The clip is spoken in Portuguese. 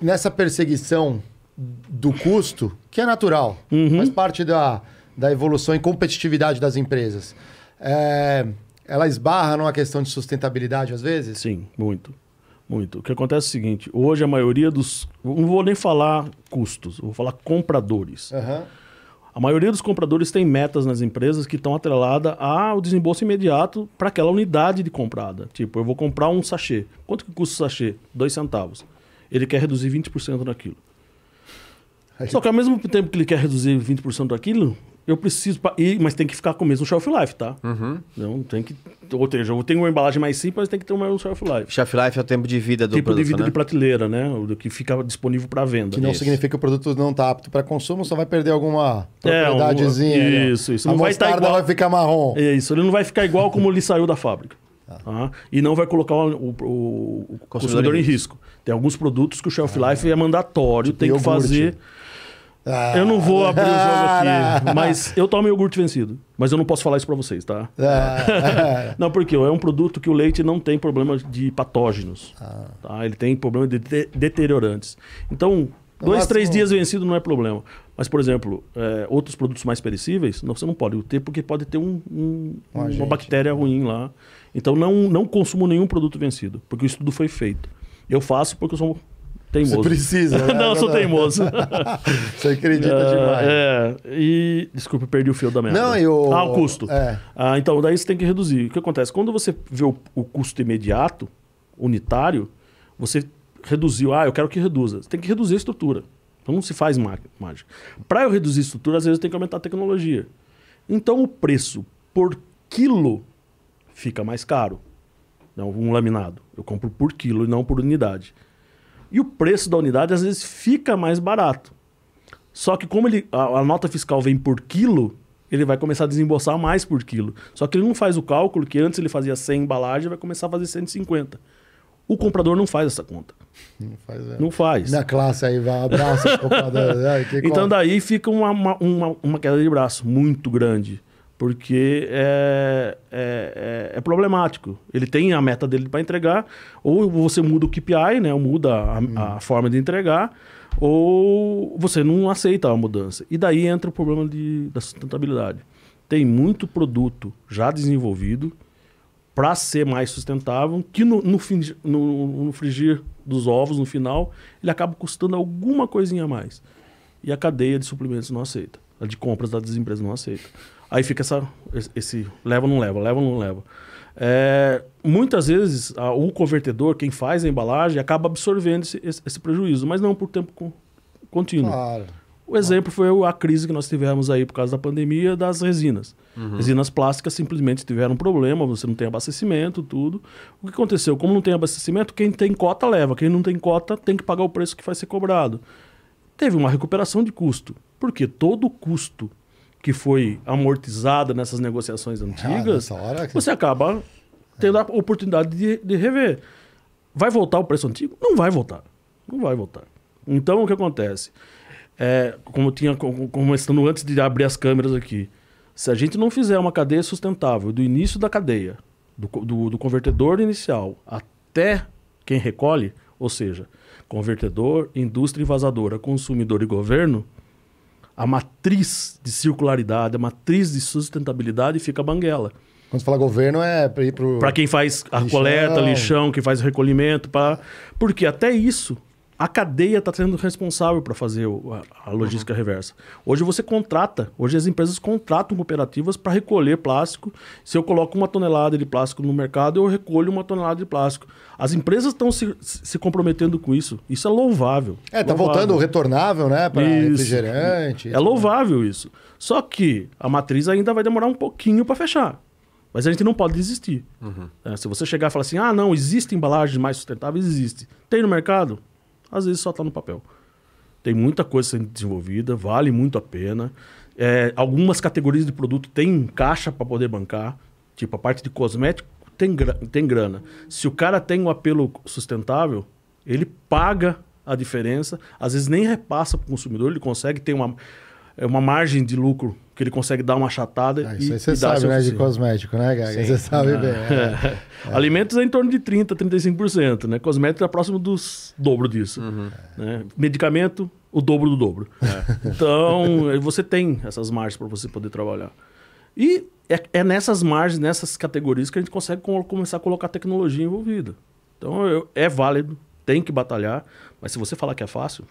nessa perseguição do custo, que é natural, uhum. faz parte da, da evolução e competitividade das empresas, é, ela esbarra numa questão de sustentabilidade às vezes? Sim, muito. Muito. O que acontece é o seguinte: hoje a maioria dos. Não vou nem falar custos, vou falar compradores. Uhum. A maioria dos compradores tem metas nas empresas que estão atreladas ao desembolso imediato para aquela unidade de comprada. Tipo, eu vou comprar um sachê. Quanto que custa o sachê? Dois centavos ele quer reduzir 20% daquilo. Aí... Só que ao mesmo tempo que ele quer reduzir 20% daquilo, eu preciso. Pa... E, mas tem que ficar com o mesmo shelf life, tá? Uhum. Não tem que. Ou seja, eu tenho uma embalagem mais simples, mas tem que ter um shelf life. Shelf life é o tempo de vida do produto. Tempo de vida né? de prateleira, né? O que fica disponível para venda. Que não isso. significa que o produto não está apto para consumo, só vai perder alguma propriedadezinha. É, um... Isso, isso. Não vai estar tá igual. vai ficar marrom. É isso, ele não vai ficar igual como ele saiu da fábrica. Tá. E não vai colocar o, o, o consumidor, em risco. Tem alguns produtos que o shelf ah. life é, é mandatório, tipo tem iogurte. que fazer. Ah, eu não vou abrir o jogo aqui, mas eu tomo iogurte vencido. Mas eu não posso falar isso para vocês, tá? Ah, não, porque é um produto que o leite não tem problema de patógenos. Ah, tá? Ele tem problema de deteriorantes. Então, dois, três dias vencido não é problema. Mas, por exemplo, é, outros produtos mais perecíveis, não, você não pode ter, porque pode ter um, um, uma bactéria ruim lá. Então, não, não consumo nenhum produto vencido, porque o estudo foi feito. Eu faço porque eu sou teimoso. Você precisa. Né? não, eu sou teimoso. Você acredita ah, demais. É, e. Desculpa, perdi o fio da merda. Não, eu. Ah, o custo. É. Ah, então, daí você tem que reduzir. O que acontece? Quando você vê o, o custo imediato, unitário, você reduziu. Ah, eu quero que reduza. Você tem que reduzir a estrutura. Então não se faz mágica. Para eu reduzir estrutura, às vezes eu tenho que aumentar a tecnologia. Então o preço por quilo fica mais caro. Não, é um laminado. Eu compro por quilo e não por unidade. E o preço da unidade às vezes fica mais barato. Só que como ele, a, a nota fiscal vem por quilo, ele vai começar a desembolsar mais por quilo. Só que ele não faz o cálculo que antes ele fazia 100 embalagens, vai começar a fazer 150. O comprador não faz essa conta. Não faz. É. Não faz. Na classe aí, vai, abraça é, então daí fica uma, uma, uma, queda de braço muito grande. Porque é, é, é, é problemático. Ele tem a meta dele para entregar, ou você muda o KPI, né? Ou muda a, hum. a forma de entregar, ou você não aceita a mudança. E daí entra o problema de, da sustentabilidade. Tem muito produto já desenvolvido para ser mais sustentável, que no, no, no, no, frigir dos ovos, no final, ele acaba custando alguma coisinha a mais. E a cadeia de suplementos não aceita. A de compras das empresas não aceita. Aí fica essa, esse leva não leva, leva não leva. É, muitas vezes a, o convertedor, quem faz a embalagem, acaba absorvendo esse, esse, esse prejuízo, mas não por tempo com, contínuo. Claro. O exemplo foi a crise que nós tivemos aí por causa da pandemia das resinas. Uhum. Resinas plásticas simplesmente tiveram problema, você não tem abastecimento, tudo. O que aconteceu? Como não tem abastecimento, quem tem cota leva, quem não tem cota tem que pagar o preço que vai ser cobrado. Teve uma recuperação de custo, porque todo o custo que foi amortizado nessas negociações ah, antigas, ah, que... você acaba tendo a oportunidade de, de rever. Vai voltar o preço antigo? Não vai voltar. Não vai voltar. Então, o que acontece? é, como eu tinha começando antes de abrir as câmeras aqui, se a gente não fizer uma cadeia sustentável do início da cadeia, do, do, do convertedor inicial até quem recolhe, ou seja, convertedor, indústria invasadora, consumidor e governo, a matriz de circularidade, a matriz de sustentabilidade fica banguela. Quando você fala governo, é para ir para Para quem faz a lixão. coleta, lixão, que faz o recolhimento. Pra... Porque até isso a cadeia está sendo responsável para fazer a, logística uhum. reversa. Hoje você contrata, hoje as empresas contratam cooperativas para recolher plástico. Se eu coloco uma tonelada de plástico no mercado, eu recolho uma tonelada de plástico. As empresas estão se, se comprometendo com isso. Isso é louvável. É, está voltando o retornável, né? Para refrigerante. É né? louvável isso. Só que a matriz ainda vai demorar um pouquinho para fechar. Mas a gente não pode desistir. Uhum. É, se você chegar e falar assim, ah, não, existe embalagem mais sustentável, existe. Tem no mercado? às vezes só está no papel. Tem muita coisa sendo desenvolvida, vale muito a pena. É, algumas categorias de produto têm caixa para poder bancar, tipo a parte de cosmético tem, tem grana. Se o cara tem um apelo sustentável, ele paga a diferença, às vezes nem repassa para o consumidor, ele consegue ter uma é uma margem de lucro que ele consegue dar uma achatada. Ah, isso e, aí você e sabe, né? De cosmético, né, Gaga? Você sabe ah, bem. Né? É. É. Alimentos é em torno de 30%, 35%, né? Cosmético é próximo dos dobro disso. Uhum. Né? Medicamento, o dobro do dobro. É. Então, eh, você tem essas margens para você poder trabalhar. E é, é, nessas margens, nessas categorias que a gente consegue começar a colocar tecnologia envolvida. Então, eu, é válido, tem que batalhar, mas se você falar que é fácil,